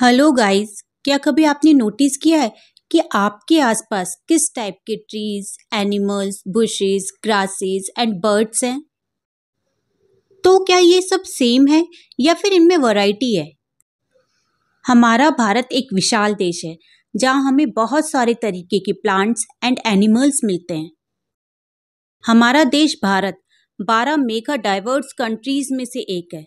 Hello guys क्या कभी आपने नोटिस किया है कि आपके आसपास किस टाइप के trees animals bushes grasses and birds हैं तो क्या ये सब सेम है या फिर इनमें वैरायटी है हमारा भारत एक विशाल देश है जहाँ हमें बहुत सारे तरीके के प्लांट्स एंड एनिमल्स मिलते हैं हमारा देश भारत बारह मेगा डाइवर्स कंट्रीज में से एक है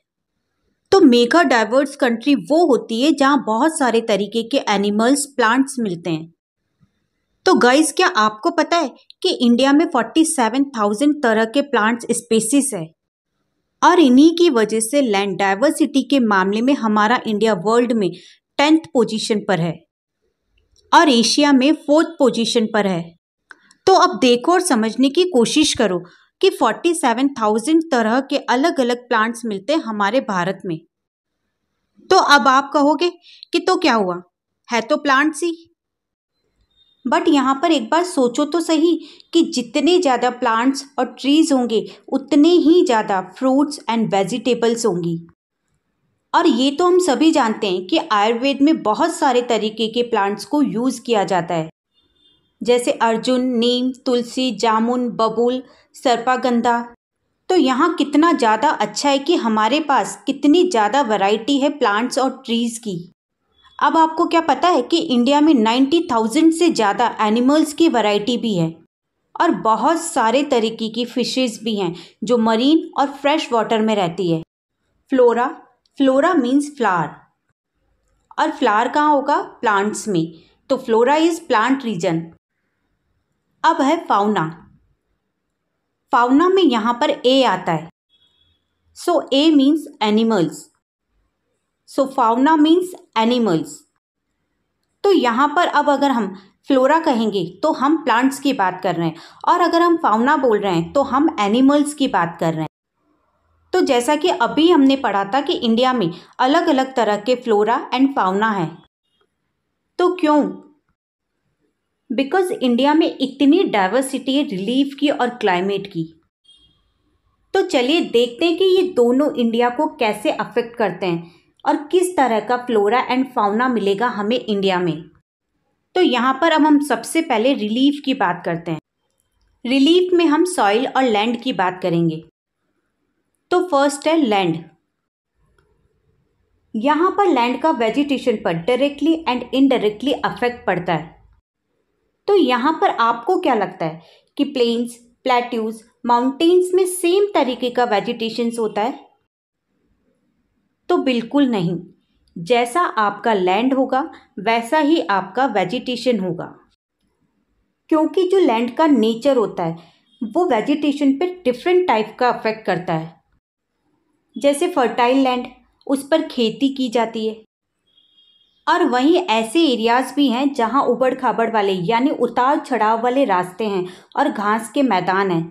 तो मेगा डाइवर्स कंट्री वो होती है जहाँ बहुत सारे तरीके के एनिमल्स प्लांट्स मिलते हैं तो गाइस क्या आपको पता है कि इंडिया में 47,000 तरह के प्लांट्स स्पेसिस है और इन्हीं की वजह से लैंड डाइवर्सिटी के मामले में हमारा इंडिया वर्ल्ड में टेंथ पोजीशन पर है और एशिया में फोर्थ पोजीशन पर है तो अब देखो और समझने की कोशिश करो कि 47,000 तरह के अलग अलग प्लांट्स मिलते हैं हमारे भारत में तो अब आप कहोगे कि तो क्या हुआ है तो प्लांट्स ही बट यहाँ पर एक बार सोचो तो सही कि जितने ज़्यादा प्लांट्स और ट्रीज होंगे उतने ही ज़्यादा फ्रूट्स एंड वेजिटेबल्स होंगी और ये तो हम सभी जानते हैं कि आयुर्वेद में बहुत सारे तरीके के प्लांट्स को यूज़ किया जाता है जैसे अर्जुन नीम तुलसी जामुन बबूल सर्पागंधा तो यहाँ कितना ज़्यादा अच्छा है कि हमारे पास कितनी ज़्यादा वैरायटी है प्लांट्स और ट्रीज़ की अब आपको क्या पता है कि इंडिया में नाइन्टी थाउजेंड से ज़्यादा एनिमल्स की वैरायटी भी है और बहुत सारे तरीके की फिशेस भी हैं जो मरीन और फ्रेश वाटर में रहती है फ्लोरा फ्लोरा मीन्स फ्लार और फ्लार कहाँ होगा प्लांट्स में तो फ्लोरा इज़ प्लांट रीजन अब है फाउना फाउना में यहाँ पर ए आता है so A means animals so fauna means animals तो यहाँ पर अब अगर हम फ्लोरा कहेंगे तो हम प्लांट्स की बात कर रहे हैं और अगर हम फाउना बोल रहे हैं तो हम एनिमल्स की बात कर रहे हैं तो जैसा कि अभी हमने पढ़ा था कि इंडिया में अलग अलग तरह के फ्लोरा एंड फाउना है तो क्यों बिकॉज इंडिया में इतनी डाइवर्सिटी है रिलीफ की और क्लाइमेट की तो चलिए देखते हैं कि ये दोनों इंडिया को कैसे अफेक्ट करते हैं और किस तरह का फ्लोरा एंड फाउना मिलेगा हमें इंडिया में तो यहाँ पर अब हम सबसे पहले रिलीफ की बात करते हैं रिलीफ में हम सॉइल और लैंड की बात करेंगे तो फर्स्ट है लैंड यहाँ पर लैंड का वेजिटेशन पर डायरेक्टली एंड इनडायरेक्टली अफेक्ट पड़ता है तो यहाँ पर आपको क्या लगता है कि प्लेन्स प्लेट्यूज माउंटेन्स में सेम तरीके का वेजिटेशंस होता है तो बिल्कुल नहीं जैसा आपका लैंड होगा वैसा ही आपका वेजिटेशन होगा क्योंकि जो लैंड का नेचर होता है वो वेजिटेशन पर डिफरेंट टाइप का अफेक्ट करता है जैसे फर्टाइल लैंड उस पर खेती की जाती है और वहीं ऐसे एरियाज भी हैं जहां उबड़ खाबड़ वाले यानी उतार चढ़ाव वाले रास्ते हैं और घास के मैदान हैं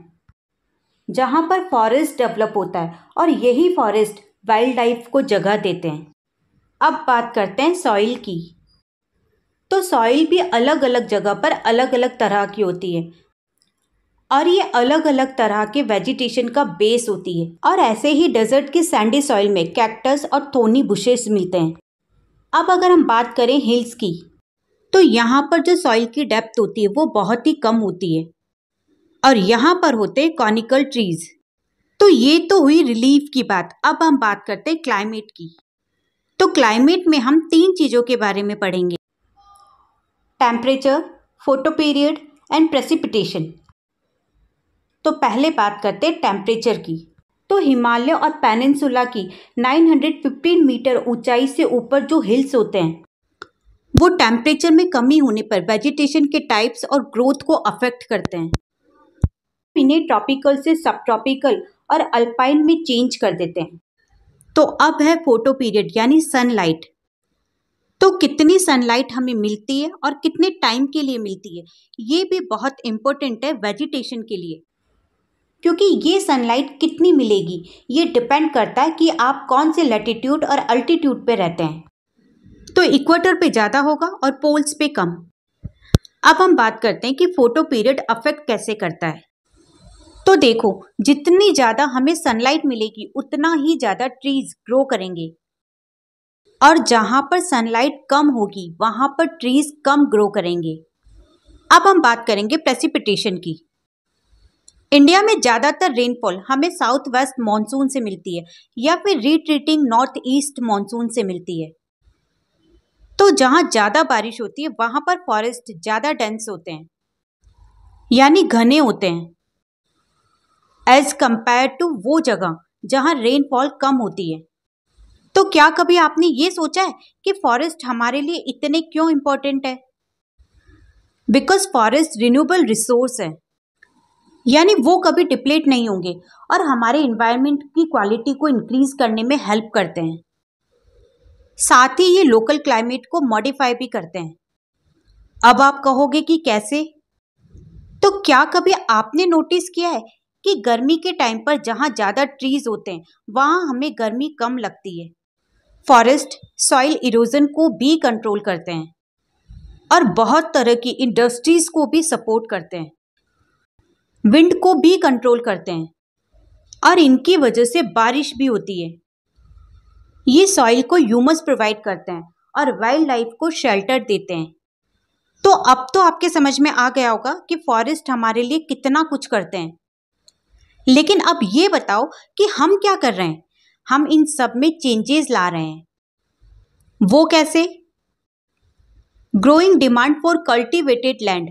जहां पर फॉरेस्ट डेवलप होता है और यही फॉरेस्ट वाइल्ड लाइफ को जगह देते हैं अब बात करते हैं सॉइल की तो सॉइल भी अलग अलग जगह पर अलग अलग तरह की होती है और ये अलग अलग तरह के वेजिटेशन का बेस होती है और ऐसे ही डेजर्ट के सैंडी सॉइल में कैक्टस और थोनी बुशेस मिलते हैं अब अगर हम बात करें हिल्स की तो यहाँ पर जो सॉइल की डेप्थ होती है वो बहुत ही कम होती है और यहाँ पर होते हैं कॉनिकल ट्रीज तो ये तो हुई रिलीफ की बात अब हम बात करते हैं क्लाइमेट की तो क्लाइमेट में हम तीन चीज़ों के बारे में पढ़ेंगे temperature photoperiod and precipitation तो पहले बात करते हैं टेम्परेचर की तो हिमालय और पेनिनसुला की 915 मीटर ऊंचाई से ऊपर जो हिल्स होते हैं वो टेम्परेचर में कमी होने पर वेजिटेशन के टाइप्स और ग्रोथ को अफेक्ट करते हैं इन्हें ट्रॉपिकल से सब ट्रॉपिकल और अल्पाइन में चेंज कर देते हैं तो अब है फोटो पीरियड यानी सनलाइट तो कितनी सनलाइट हमें मिलती है और कितने टाइम के लिए मिलती है ये भी बहुत इम्पोर्टेंट है वेजिटेशन के लिए क्योंकि ये सनलाइट कितनी मिलेगी ये डिपेंड करता है कि आप कौन से लेटीट्यूड और अल्टीट्यूड पे रहते हैं तो इक्वेटर पे ज़्यादा होगा और पोल्स पे कम अब हम बात करते हैं कि फ़ोटो पीरियड अफेक्ट कैसे करता है तो देखो जितनी ज़्यादा हमें सनलाइट मिलेगी उतना ही ज़्यादा ट्रीज़ ग्रो करेंगे और जहाँ पर सनलाइट कम होगी वहाँ पर ट्रीज़ कम ग्रो करेंगे अब हम बात करेंगे प्रेसिपिटेशन की इंडिया में ज़्यादातर रेनफॉल हमें साउथ वेस्ट मानसून से मिलती है या फिर रिट्रीटिंग नॉर्थ ईस्ट मानसून से मिलती है तो जहाँ ज़्यादा बारिश होती है वहाँ पर फॉरेस्ट ज़्यादा डेंस होते हैं यानी घने होते हैं एज कंपेयर टू वो जगह जहाँ रेनफॉल कम होती है तो क्या कभी आपने ये सोचा है कि फॉरेस्ट हमारे लिए इतने क्यों इम्पोर्टेंट है बिकॉज फॉरेस्ट रिन्यूएबल रिसोर्स है यानी वो कभी डिप्लेट नहीं होंगे और हमारे इन्वायरमेंट की क्वालिटी को इंक्रीज करने में हेल्प करते हैं साथ ही ये लोकल क्लाइमेट को मॉडिफाई भी करते हैं अब आप कहोगे कि कैसे तो क्या कभी आपने नोटिस किया है कि गर्मी के टाइम पर जहाँ ज़्यादा ट्रीज होते हैं वहाँ हमें गर्मी कम लगती है फॉरेस्ट सॉइल इरोजन को भी कंट्रोल करते हैं और बहुत तरह की इंडस्ट्रीज़ को भी सपोर्ट करते हैं विंड को भी कंट्रोल करते हैं और इनकी वजह से बारिश भी होती है ये सॉइल को ह्यूमस प्रोवाइड करते हैं और वाइल्ड लाइफ को शेल्टर देते हैं तो अब तो आपके समझ में आ गया होगा कि फॉरेस्ट हमारे लिए कितना कुछ करते हैं लेकिन अब ये बताओ कि हम क्या कर रहे हैं हम इन सब में चेंजेस ला रहे हैं वो कैसे growing demand for cultivated land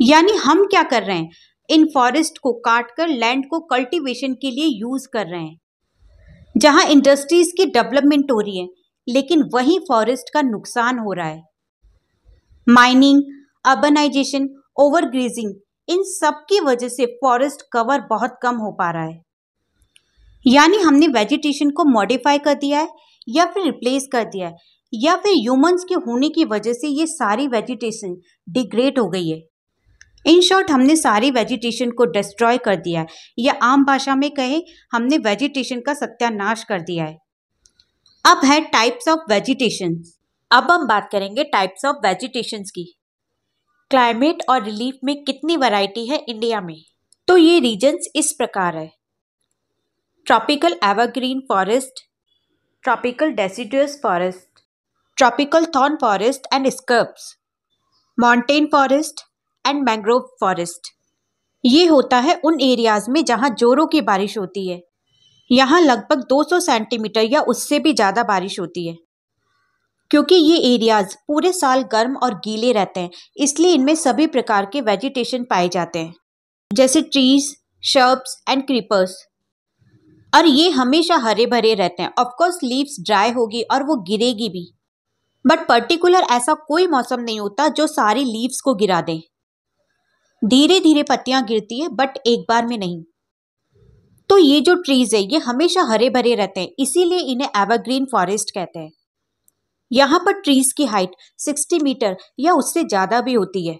यानी हम क्या कर रहे हैं इन फॉरेस्ट को काटकर लैंड को कल्टीवेशन के लिए यूज़ कर रहे हैं जहां इंडस्ट्रीज़ की डेवलपमेंट हो रही है लेकिन वहीं फॉरेस्ट का नुकसान हो रहा है माइनिंग अर्बनाइजेशन ओवरग्रीजिंग इन सब की वजह से फॉरेस्ट कवर बहुत कम हो पा रहा है यानी हमने वेजिटेशन को मॉडिफाई कर दिया है या फिर रिप्लेस कर दिया है या फिर ह्यूमंस के होने की वजह से ये सारी वेजिटेशन डिग्रेड हो गई है इन शॉर्ट हमने सारी वेजिटेशन को डिस्ट्रॉय कर दिया है या आम भाषा में कहें हमने वेजिटेशन का सत्यानाश कर दिया है अब है टाइप्स ऑफ वेजिटेशन अब हम बात करेंगे टाइप्स ऑफ वेजिटेशन की क्लाइमेट और रिलीफ में कितनी वैरायटी है इंडिया में तो ये रीजन्स इस प्रकार है tropical evergreen forest tropical deciduous forest tropical thorn forest and scrubs mountain forest and mangrove forest ये होता है उन एरियाज़ में जहाँ जोरों की बारिश होती है यहाँ लगभग 200 सेंटीमीटर या उससे भी ज़्यादा बारिश होती है क्योंकि ये एरियाज़ पूरे साल गर्म और गीले रहते हैं इसलिए इनमें सभी प्रकार के वेजिटेशन पाए जाते हैं जैसे ट्रीज शर्ब्स एंड क्रीपर्स और ये हमेशा हरे भरे रहते हैं ऑफकोर्स लीव्स ड्राई होगी और वो गिरेगी भी बट पर्टिकुलर ऐसा कोई मौसम नहीं होता जो सारी लीव्स को गिरा दें धीरे धीरे पत्तियाँ गिरती है बट एक बार में नहीं तो ये जो ट्रीज़ है ये हमेशा हरे भरे रहते हैं इसीलिए इन्हें एवरग्रीन फॉरेस्ट कहते हैं यहाँ पर ट्रीज़ की हाइट 60 मीटर या उससे ज़्यादा भी होती है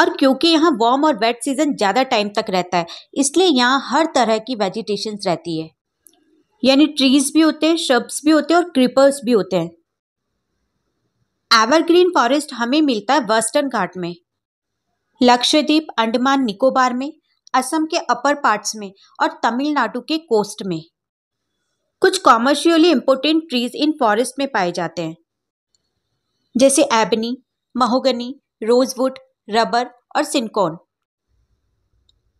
और क्योंकि यहाँ वार्म और वेट सीज़न ज़्यादा टाइम तक रहता है इसलिए यहाँ हर तरह की वेजिटेशन रहती है यानी ट्रीज़ भी होते हैं श्रब्स भी होते हैं और क्रीपर्स भी होते हैं एवरग्रीन फॉरेस्ट हमें मिलता है वेस्टर्न घाट में लक्षद्वीप अंडमान निकोबार में असम के अपर पार्ट्स में और तमिलनाडु के कोस्ट में कुछ कॉमर्शियली इम्पोर्टेंट ट्रीज इन फॉरेस्ट में पाए जाते हैं जैसे एबनी महोगनी रोजवुड रबर और सिनकोन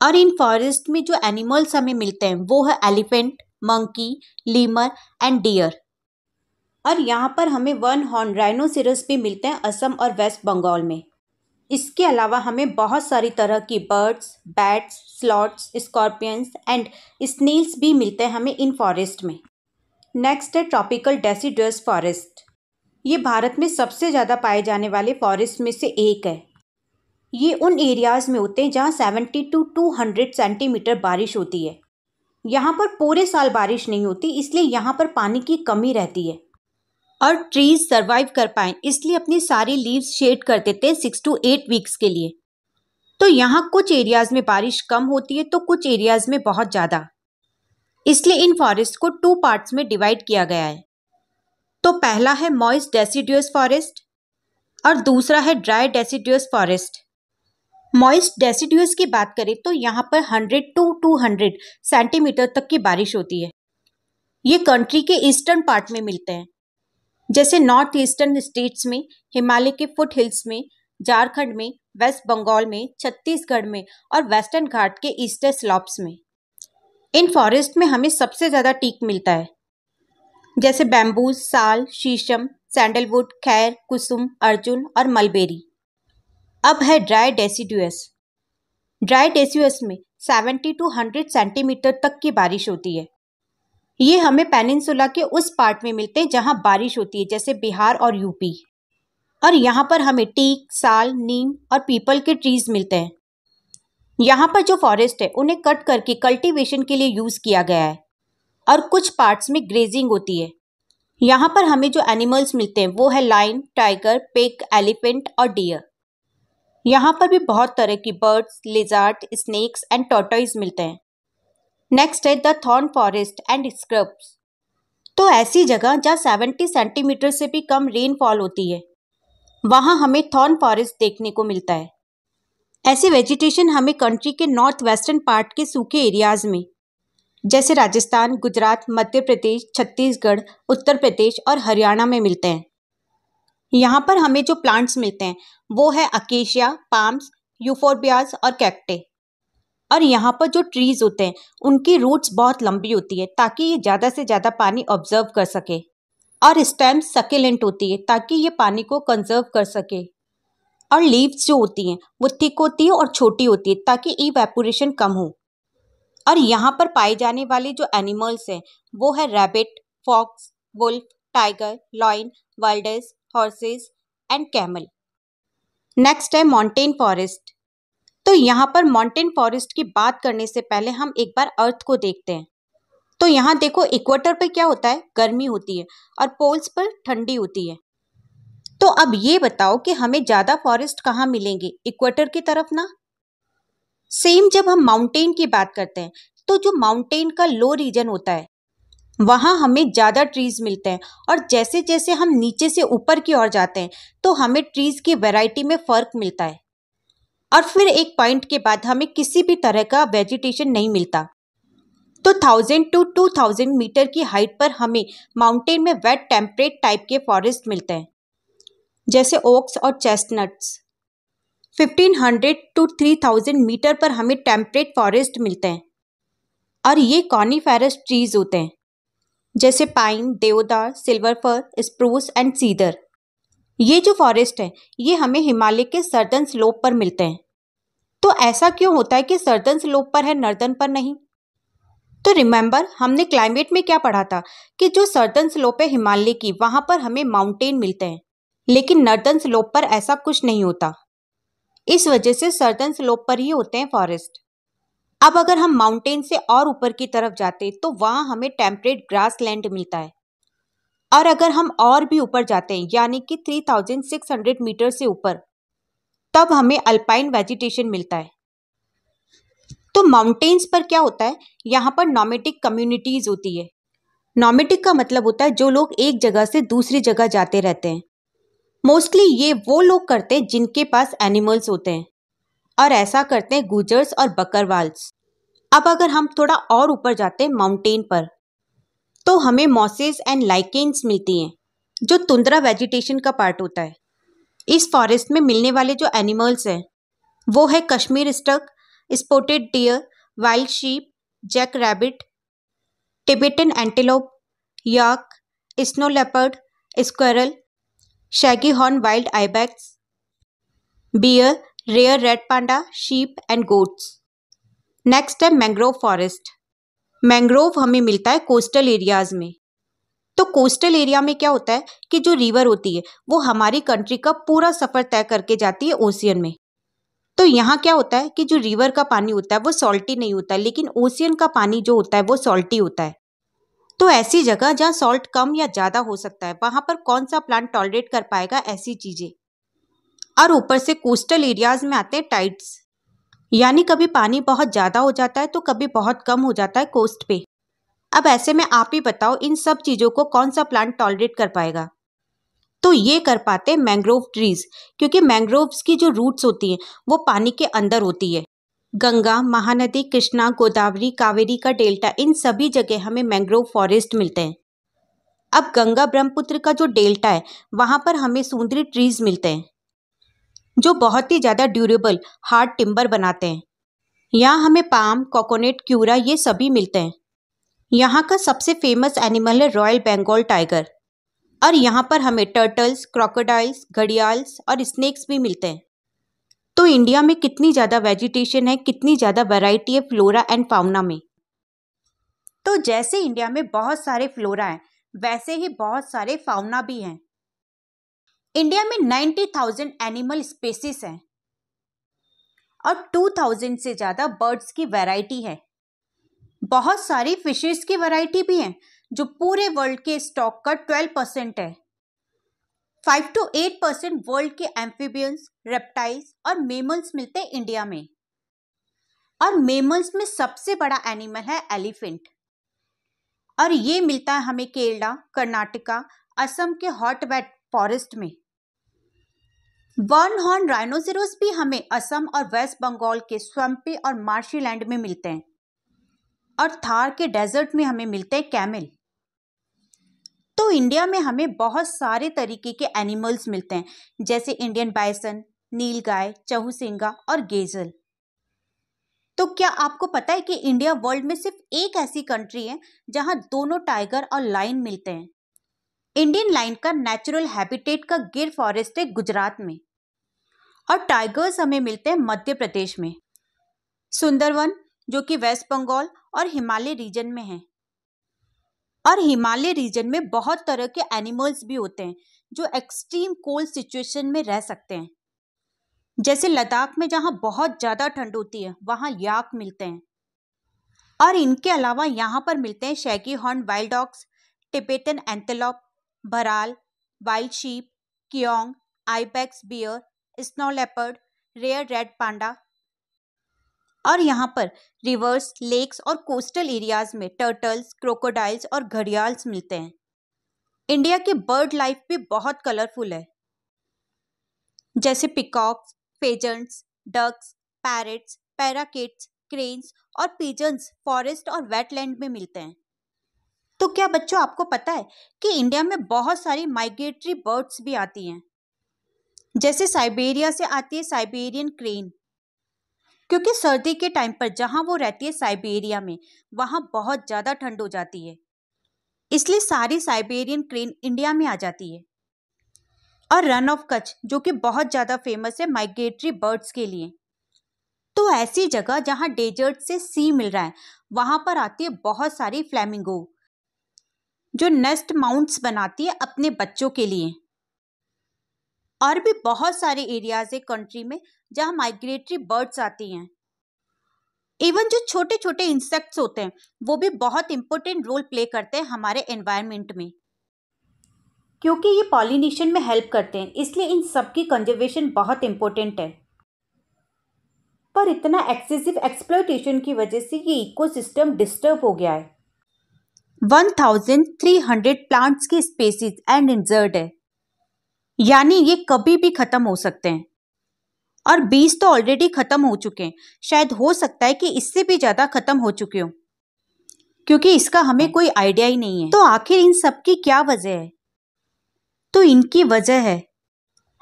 और इन फॉरेस्ट में जो एनिमल्स हमें मिलते हैं वो है elephant monkey lemur and deer और यहाँ पर हमें वन हॉर्न राइनोसिरस भी मिलते हैं असम और वेस्ट बंगाल में इसके अलावा हमें बहुत सारी तरह की birds bats sloths scorpions and snails भी मिलते हैं हमें इन फॉरेस्ट में नेक्स्ट है ट्रॉपिकल डेसीडस फॉरेस्ट ये भारत में सबसे ज़्यादा पाए जाने वाले फॉरेस्ट में से एक है ये उन एरियाज़ में होते हैं जहाँ seventy to two hundred centimetre बारिश होती है यहाँ पर पूरे साल बारिश नहीं होती इसलिए यहाँ पर पानी की कमी रहती है और ट्रीज सर्वाइव कर पाएँ इसलिए अपनी सारी लीव्स शेड कर देते हैं सिक्स टू एट वीक्स के लिए तो यहाँ कुछ एरियाज़ में बारिश कम होती है तो कुछ एरियाज़ में बहुत ज़्यादा इसलिए इन फॉरेस्ट को टू पार्ट्स में डिवाइड किया गया है तो पहला है मॉइस डेसीड्यूस फॉरेस्ट और दूसरा है dry deciduous forest moist deciduous की बात करें तो यहाँ पर 100 टू 200 सेंटीमीटर तक की बारिश होती है ये कंट्री के ईस्टर्न पार्ट में मिलते हैं जैसे नॉर्थ ईस्टर्न स्टेट्स में हिमालय के फुट हिल्स में झारखंड में वेस्ट बंगाल में छत्तीसगढ़ में और वेस्टर्न घाट के ईस्टर स्लॉप्स में इन फॉरेस्ट में हमें सबसे ज़्यादा टीक मिलता है जैसे बैम्बूज साल शीशम सैंडलवुड खैर कुसुम अर्जुन और मलबेरी अब है ड्राई डेसीड्यूस ड्राई डेसीड्यूस में 70 टू 100 सेंटीमीटर तक की बारिश होती है ये हमें पेनिनसुला के उस पार्ट में मिलते हैं जहाँ बारिश होती है जैसे बिहार और यूपी और यहाँ पर हमें टीक साल नीम और पीपल के ट्रीज मिलते हैं यहाँ पर जो फॉरेस्ट है उन्हें कट करके कल्टीवेशन के लिए यूज़ किया गया है और कुछ पार्ट्स में ग्रेजिंग होती है यहाँ पर हमें जो एनिमल्स मिलते हैं वो है लाइन टाइगर पिक एलिफेंट और डियर यहाँ पर भी बहुत तरह की birds lizards snakes and tortoise मिलते हैं नेक्स्ट है the thorn forest and scrubs तो ऐसी जगह जहाँ सेवेंटी सेंटीमीटर से भी कम रेनफॉल होती है वहाँ हमें थॉर्न फॉरेस्ट देखने को मिलता है ऐसे वेजिटेशन हमें कंट्री के नॉर्थ वेस्टर्न पार्ट के सूखे एरियाज में जैसे राजस्थान गुजरात मध्य प्रदेश छत्तीसगढ़ उत्तर प्रदेश और हरियाणा में मिलते हैं यहाँ पर हमें जो प्लांट्स मिलते हैं वो है अकेशिया पाम्स यूफोरबियाज और कैक्टे और यहाँ पर जो ट्रीज़ होते हैं उनकी रूट्स बहुत लंबी होती है ताकि ये ज़्यादा से ज़्यादा पानी ऑब्जर्व कर सके और स्टेम सकेलेंट होती है ताकि ये पानी को कंजर्व कर सके और लीव्स जो होती हैं वो थिक होती है और छोटी होती है ताकि ई वेपोरेशन कम हो और यहाँ पर पाए जाने वाले जो एनिमल्स हैं वो है rabbit fox wolf tiger lion wild ass horses and camel next है माउंटेन फॉरेस्ट तो यहाँ पर माउंटेन फॉरेस्ट की बात करने से पहले हम एक बार अर्थ को देखते हैं तो यहाँ देखो इक्वेटर पर क्या होता है गर्मी होती है और पोल्स पर ठंडी होती है तो अब ये बताओ कि हमें ज़्यादा फॉरेस्ट कहाँ मिलेंगे इक्वेटर की तरफ ना सेम जब हम माउंटेन की बात करते हैं तो जो माउंटेन का लो रीजन होता है वहाँ हमें ज़्यादा ट्रीज़ मिलते हैं और जैसे जैसे हम नीचे से ऊपर की ओर जाते हैं तो हमें ट्रीज़ की वैरायटी में फ़र्क मिलता है और फिर एक पॉइंट के बाद हमें किसी भी तरह का वेजिटेशन नहीं मिलता तो thousand to two thousand metre की हाइट पर हमें माउंटेन में वेट टेम्परेट टाइप के फॉरेस्ट मिलते हैं जैसे ओक्स और चेस्टनट्स 1500 टू 3000 मीटर पर हमें टेम्परेट फॉरेस्ट मिलते हैं और ये कॉनीफेरस ट्रीज होते हैं जैसे pine deodar silver fir spruce and cedar ये जो फॉरेस्ट है ये हमें हिमालय के सर्दन स्लोप पर मिलते हैं तो ऐसा क्यों होता है कि सर्दन स्लोप पर है नर्दन पर नहीं तो रिमेंबर हमने क्लाइमेट में क्या पढ़ा था कि जो सर्दन स्लोप है हिमालय की वहां पर हमें माउंटेन मिलते हैं लेकिन नर्दन स्लोप पर ऐसा कुछ नहीं होता इस वजह से सर्दन स्लोप पर ही होते हैं फॉरेस्ट अब अगर हम माउंटेन से और ऊपर की तरफ जाते तो वहां हमें टेम्परेट ग्रास लैंड मिलता है और अगर हम और भी ऊपर जाते हैं यानी कि 3600 मीटर से ऊपर तब हमें अल्पाइन वेजिटेशन मिलता है तो माउंटेन्स पर क्या होता है यहाँ पर नॉमेटिक कम्युनिटीज़ होती है नॉमेटिक का मतलब होता है जो लोग एक जगह से दूसरी जगह जाते रहते हैं मोस्टली ये वो लोग करते हैं जिनके पास एनिमल्स होते हैं और ऐसा करते हैं गुजर्स और बकरवाल्स अब अगर हम थोड़ा और ऊपर जाते हैं माउंटेन पर तो हमें मॉसेस एंड लाइकेंस मिलती हैं जो तुंदरा वेजिटेशन का पार्ट होता है इस फॉरेस्ट में मिलने वाले जो एनिमल्स हैं वो है Kashmir stag spotted deer wild sheep jack rabbit Tibetan antelope yak snow leopard squirrel shaggy horn wild ibex bear rare red panda sheep and goats next है मैंग्रोव फॉरेस्ट मैंग्रोव हमें मिलता है कोस्टल एरियाज़ में तो coastal area में क्या होता है कि जो रिवर होती है वो हमारी कंट्री का पूरा सफ़र तय करके जाती है ओशियन में तो यहाँ क्या होता है कि जो रिवर का पानी होता है वो सॉल्टी नहीं होता है लेकिन ओशियन का पानी जो होता है वो सॉल्टी होता है तो ऐसी जगह जहाँ सॉल्ट कम या ज़्यादा हो सकता है वहां पर कौन सा प्लांट टॉलरेट कर पाएगा ऐसी चीज़ें और ऊपर से कोस्टल एरियाज़ में आते हैं टाइड्स यानी कभी पानी बहुत ज़्यादा हो जाता है तो कभी बहुत कम हो जाता है कोस्ट पे अब ऐसे में आप ही बताओ इन सब चीज़ों को कौन सा प्लांट टॉलरेट कर पाएगा तो ये कर पाते मैंग्रोव ट्रीज क्योंकि मैंग्रोव्स की जो रूट्स होती हैं वो पानी के अंदर होती है गंगा महानदी कृष्णा गोदावरी कावेरी का डेल्टा इन सभी जगह हमें मैंग्रोव फॉरेस्ट मिलते हैं अब गंगा ब्रह्मपुत्र का जो डेल्टा है वहाँ पर हमें सुंदरी ट्रीज मिलते हैं जो बहुत ही ज़्यादा ड्यूरेबल हार्ड टिम्बर बनाते हैं यहाँ हमें पाम कोकोनट क्यूरा ये सभी मिलते हैं यहाँ का सबसे फेमस एनिमल है रॉयल बेंगोल टाइगर और यहाँ पर हमें टर्टल्स क्रोकोडाइल्स घड़ियाल्स और स्नैक्स भी मिलते हैं तो इंडिया में कितनी ज़्यादा वेजिटेशन है कितनी ज़्यादा वैरायटी है फ्लोरा एंड फाउना में तो जैसे इंडिया में बहुत सारे फ्लोरा हैं वैसे ही बहुत सारे फाउना भी हैं इंडिया में 90,000 एनिमल स्पेसिस हैं और 2,000 से ज़्यादा बर्ड्स की वैरायटी है बहुत सारी फिशेस की वैरायटी भी हैं जो पूरे वर्ल्ड के स्टॉक का 12 परसेंट है five to eight percent world के एम्फीबियंस रेप्टाइल्स और मेमल्स मिलते हैं इंडिया में और मेमल्स में सबसे बड़ा एनिमल है एलिफेंट और ये मिलता है हमें केरला कर्नाटका असम के हॉट वेट फॉरेस्ट में बर्न हॉर्न राइनोसेरोस भी हमें असम और वेस्ट बंगाल के स्वम्पी और मार्शी लैंड में मिलते हैं और थार के डेजर्ट में हमें मिलते हैं कैमिल तो इंडिया में हमें बहुत सारे तरीके के एनिमल्स मिलते हैं जैसे इंडियन बाइसन नील गाय चहूसिंगा और गेजल तो क्या आपको पता है कि इंडिया वर्ल्ड में सिर्फ एक ऐसी कंट्री है जहां दोनों टाइगर और लाइन मिलते हैं इंडियन लाइन का नेचुरल हैबिटेट का गिर फॉरेस्ट है गुजरात में और टाइगर्स हमें मिलते हैं मध्य प्रदेश में सुंदरवन जो कि वेस्ट बंगाल और हिमालय रीजन में है और हिमालय रीजन में बहुत तरह के एनिमल्स भी होते हैं जो एक्सट्रीम कोल्ड सिचुएशन में रह सकते हैं जैसे लद्दाख में जहाँ बहुत ज़्यादा ठंड होती है वहाँ याक मिलते हैं और इनके अलावा यहाँ पर मिलते हैं shaggy horn wild dogs Tibetan antelope bharal wild sheep kiang ibex bear snow leopard rare red panda और यहाँ पर रिवर्स लेक्स और कोस्टल एरियाज में टर्टल्स क्रोकोडाइल्स और घड़ियाल्स मिलते हैं इंडिया के बर्ड लाइफ भी बहुत कलरफुल है जैसे peacocks pheasants ducks parrots parakeets cranes और पीजन्स फॉरेस्ट और वेटलैंड में मिलते हैं तो क्या बच्चों आपको पता है कि इंडिया में बहुत सारी माइग्रेटरी बर्ड्स भी आती हैं जैसे साइबेरिया से आती है साइबेरियन क्रेन क्योंकि सर्दी के टाइम पर जहां वो रहती है साइबेरिया में वहां बहुत ज़्यादा ठंड हो जाती है इसलिए सारी साइबेरियन क्रेन इंडिया में आ जाती है और रन ऑफ कच्छ जो कि बहुत ज़्यादा फेमस है माइग्रेटरी बर्ड्स के लिए तो ऐसी जगह जहां डेजर्ट से सी मिल रहा है वहां पर आती है बहुत सारी फ्लैमिंगो जो नेस्ट माउंट्स बनाती है अपने बच्चों के लिए और भी बहुत सारे एरियाज़ है कंट्री में जहाँ माइग्रेटरी बर्ड्स आती हैं इवन जो छोटे छोटे इंसेक्ट्स होते हैं वो भी बहुत इंपॉर्टेंट रोल प्ले करते हैं हमारे एनवायरमेंट में क्योंकि ये पॉलिनेशन में हेल्प करते हैं इसलिए इन सब की कंजर्वेशन बहुत इम्पोर्टेंट है पर इतना एक्सेसिव एक्सप्लोटेशन की वजह से ये इकोसिस्टम डिस्टर्ब हो गया है 1,300 प्लांट्स की स्पेसीज एंड इंजर्ड है यानी ये कभी भी ख़त्म हो सकते हैं और 20 तो ऑलरेडी ख़त्म हो चुके हैं शायद हो सकता है कि इससे भी ज़्यादा ख़त्म हो चुके हों क्योंकि इसका हमें हाँ। कोई आइडिया ही नहीं है तो आखिर इन सब की क्या वजह है तो इनकी वजह है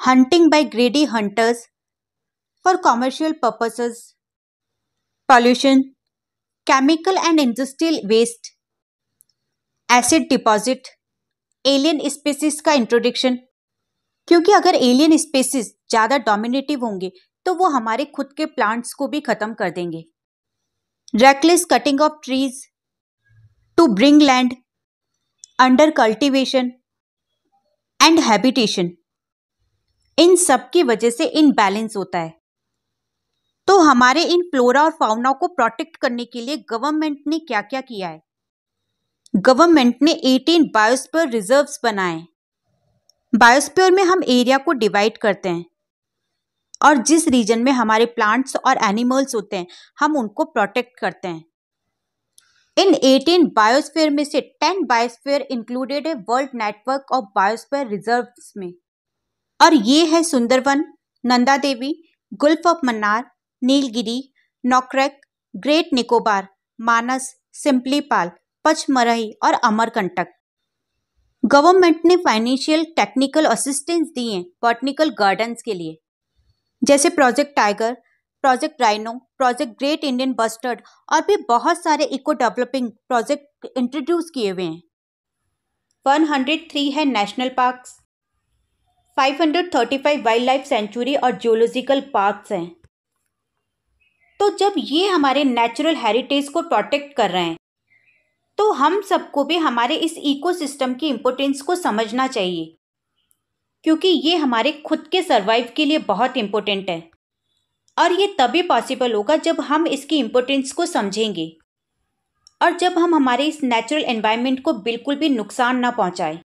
hunting by greedy hunters for commercial purposes pollution chemical and industrial waste acid deposit alien species का इंट्रोडक्शन क्योंकि अगर एलियन स्पेसिस ज़्यादा डोमिनेटिव होंगे तो वो हमारे खुद के प्लांट्स को भी ख़त्म कर देंगे reckless cutting of trees to bring land under cultivation and habitation इन सब की वजह से इनबैलेंस होता है तो हमारे इन फ्लोरा और फाउना को प्रोटेक्ट करने के लिए गवर्नमेंट ने क्या क्या किया है गवर्नमेंट ने 18 बायोस्पेयर रिजर्व्स बनाए बायोस्पेयर में हम एरिया को डिवाइड करते हैं और जिस रीजन में हमारे प्लांट्स और एनिमल्स होते हैं हम उनको प्रोटेक्ट करते हैं इन 18 बायोस्फीयर में से 10 बायोस्फीयर इंक्लूडेड है world network of biosphere reserves में और ये है Sundarban Nanda Devi gulf of Mannar Nilgiri Nokrek great Nicobar Manas Simlipal Pachmarhi और अमरकंटक गवर्नमेंट ने फाइनेंशियल टेक्निकल असिस्टेंस दिए बॉटनिकल गार्डन्स के लिए जैसे project tiger project rhino project great Indian bustard और भी बहुत सारे इको डेवलपिंग प्रोजेक्ट इंट्रोड्यूस किए हुए हैं 103 है national parks 535 wildlife sanctuary और जियोलॉजिकल पार्क्स हैं तो जब ये हमारे नेचुरल हेरिटेज को प्रोटेक्ट कर रहे हैं तो हम सबको भी हमारे इस इकोसिस्टम की इम्पोर्टेंस को समझना चाहिए क्योंकि ये हमारे खुद के सर्वाइव के लिए बहुत इम्पोर्टेंट है और ये तभी पॉसिबल होगा जब हम इसकी इम्पोर्टेंस को समझेंगे और जब हम हमारे इस नेचुरल एनवायरनमेंट को बिल्कुल भी नुकसान ना पहुंचाएं